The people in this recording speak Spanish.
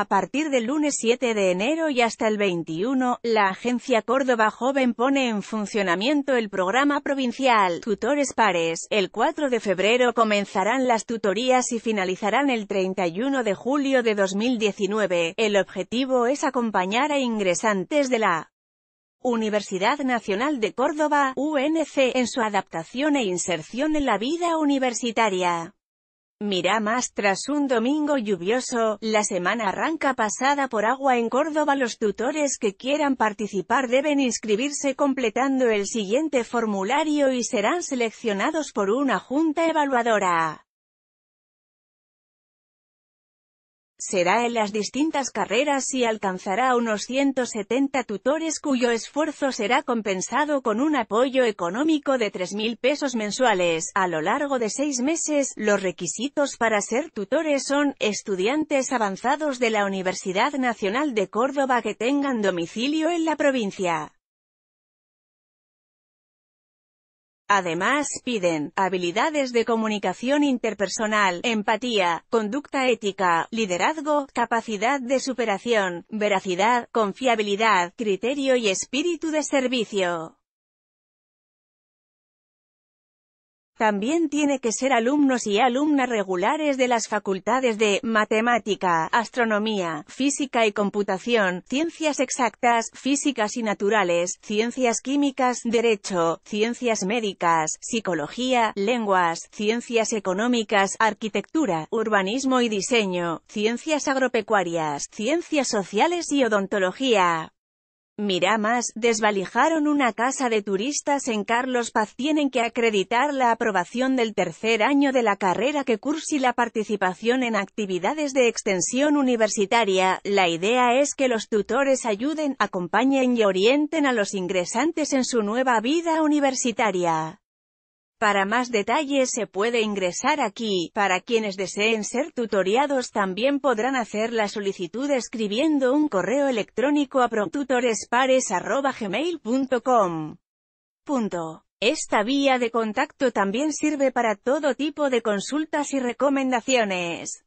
A partir del lunes 7 de enero y hasta el 21, la Agencia Córdoba Joven pone en funcionamiento el programa provincial Tutores Pares. El 4 de febrero comenzarán las tutorías y finalizarán el 31 de julio de 2019. El objetivo es acompañar a ingresantes de la Universidad Nacional de Córdoba, UNC, en su adaptación e inserción en la vida universitaria. Mirá más tras un domingo lluvioso, la semana arranca pasada por agua en Córdoba los tutores que quieran participar deben inscribirse completando el siguiente formulario y serán seleccionados por una junta evaluadora. será en las distintas carreras y alcanzará unos 170 tutores cuyo esfuerzo será compensado con un apoyo económico de 3.000 pesos mensuales. A lo largo de seis meses, los requisitos para ser tutores son, estudiantes avanzados de la Universidad Nacional de Córdoba que tengan domicilio en la provincia. Además, piden habilidades de comunicación interpersonal, empatía, conducta ética, liderazgo, capacidad de superación, veracidad, confiabilidad, criterio y espíritu de servicio. También tiene que ser alumnos y alumnas regulares de las facultades de Matemática, Astronomía, Física y Computación, Ciencias Exactas, Físicas y Naturales, Ciencias Químicas, Derecho, Ciencias Médicas, Psicología, Lenguas, Ciencias Económicas, Arquitectura, Urbanismo y Diseño, Ciencias Agropecuarias, Ciencias Sociales y Odontología. Miramas, desvalijaron una casa de turistas en Carlos Paz. Tienen que acreditar la aprobación del tercer año de la carrera que cursi la participación en actividades de extensión universitaria. La idea es que los tutores ayuden, acompañen y orienten a los ingresantes en su nueva vida universitaria. Para más detalles se puede ingresar aquí, para quienes deseen ser tutoriados también podrán hacer la solicitud escribiendo un correo electrónico a protutorespares.gmail.com. Esta vía de contacto también sirve para todo tipo de consultas y recomendaciones.